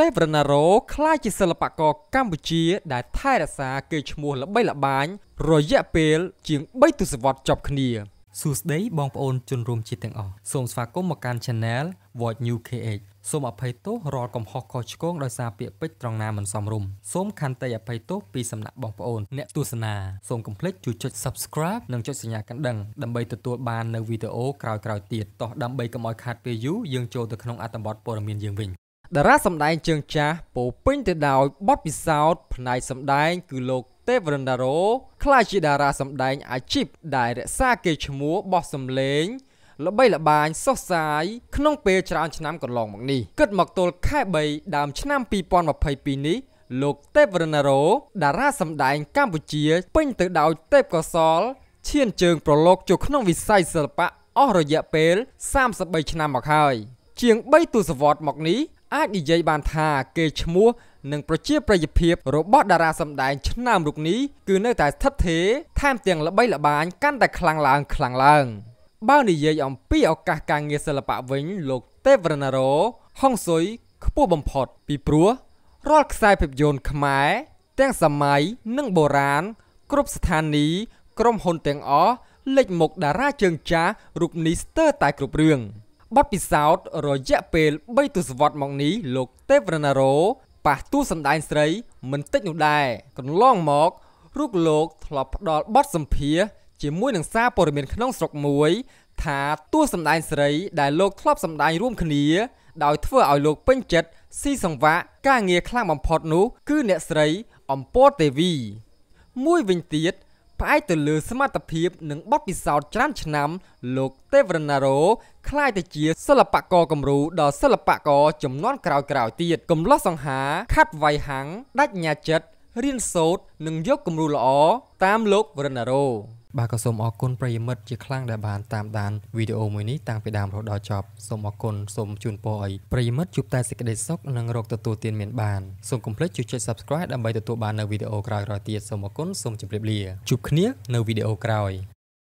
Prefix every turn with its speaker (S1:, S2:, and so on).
S1: ទេវរណារោក្លាយជាសិល្បករកម្ពុជា ដែលថែរក្សាកេរ្តិ៍ឈ្មោះល្បីល្បាញរយៈពេល ជាង3ទសវត្សរ៍ចប់គ្នាសួស្តីបងប្អូនជនរួមជាតិទាំងអស់សូមស្វាគមន៍មកកាន់ Channel Void New KH សូមអភ័យទោសរាល់កំហុសខុសឆ្គងដោយសារពាក្យពេចន៍ត្រង់ណាមិនសមរម្យសូមខន្តីអភ័យទោសពីសំណាក់បងប្អូនអ្នកទស្សនាសូមគំ plext ជួយចុច Subscribe និងចុចសញ្ញាកណ្ដឹងដើម្បីទទួលបាននូវវីដេអូក្រោយៗទៀតតោះដើម្បីកុំឲ្យខាតពេលយូរយើងចូលទៅក្នុងអត្ថបទព័ត៌មានយើងវិញតារាសម្ដែងជើងចាស់ពោពេញទៅដោយបទពិសោធន៍ផ្នែកសម្ដែងគឺលោកទេវរិន្ទរោខ្លាចជាតារាសម្ដែងអាជីពដែលរក្សាកេរ្តិ៍ឈ្មោះបោះសម្លេងល្បីល្បាញសុសសាយក្នុងពេលច្រើនឆ្នាំកន្លងមកនេះគិតមកទល់ខែ3ដើមឆ្នាំ2022នេះ លោកទេវរិន្ទរោតារាសម្ដែងកម្ពុជា ពេញទៅដោយទេពកោសលឈានជើងប្រឡូកចូលក្នុងវិស័យសិល្បៈអស់រយៈពេល33ឆ្នាំមកហើយជាង3ទសវត្សរ៍មកនេះអាចនិយាយបានថាគេឈ្មោះនិងប្រជាប្រិយភាពរបស់តារាសម្ដែងឆ្នើមរូបនេះគឺនៅតែស្ថិតថេរថែមទាំងល្បីល្បាញកាន់តែខ្លាំងឡើងខ្លាំងឡើង បើនិយាយអំពីឱកាសការងារសិល្បៈវិញលោក ទេវរណារ៉ូហុងស៊ុយខ្ពស់បំផុត ពីព្រោះរាល់ខ្សែភាពយន្តខ្មែរ ទាំងសម័យនិងបុរាណគ្រប់ស្ថានីយក្រុមហ៊ុនទាំងអស់លេចមុខតារាជើងចាស់រូបនេះស្ទើរតែគ្រប់រឿង។បទពិសោធន៍រយៈពេល3ទសវត្សរ៍មកនេះលោកទេវរណារោប៉ះទូសម្ដែងស្រី មិនតិចនោះដែរកន្លងមករូបលោកធ្លាប់ផ្ដល់បទសម្ភាសជាមួយនឹងសារព័ត៌មាន ក្នុងស្រុកមួយ ថាទូសម្ដែងស្រីដែលលោកធ្លាប់សម្ដែងរួមគ្នា ដោយធ្វើឲ្យលោកពេញចិត្តស៊ីសង្វាក់ការងារខ្លាំងបំផុតនោះគឺអ្នកស្រីអំពរទេវីមួយវិញទៀតផ្អែកទៅលើសមត្ថភាពនិងបទពិសោធន៍ច្រើន ឆ្នាំ លោក ទេវរណារ៉ូក្លាយទៅជាសិល្បករគំរូដល់សិល្បករចំនួនក្រោយៗទៀត កំលោះសង្ហា ខាត់វៃហាំងដាច់ញាចិត្តរៀនសូត្រនិងយកគំរូល្អតាមលោករណារ៉ូបាទក៏សូមអរគុណប្រិយមិត្តជាខ្លាំងដែលបានតាមដានវីដេអូមួយនេះតាំងពីដើមរហូតដល់ចប់សូមអរគុណសូមជូនពរឲ្យប្រិយមិត្តជួបតែសេចក្តីសុខនិងរកទទួលទានមានបានសូមកុំភ្លេចជួយចុច Subscribe ដើម្បីទទួលបាននៅវីដេអូក្រោយៗទៀតសូមអរគុណសូមជម្រាបលាជួបគ្នានៅវីដេអូក្រោយ។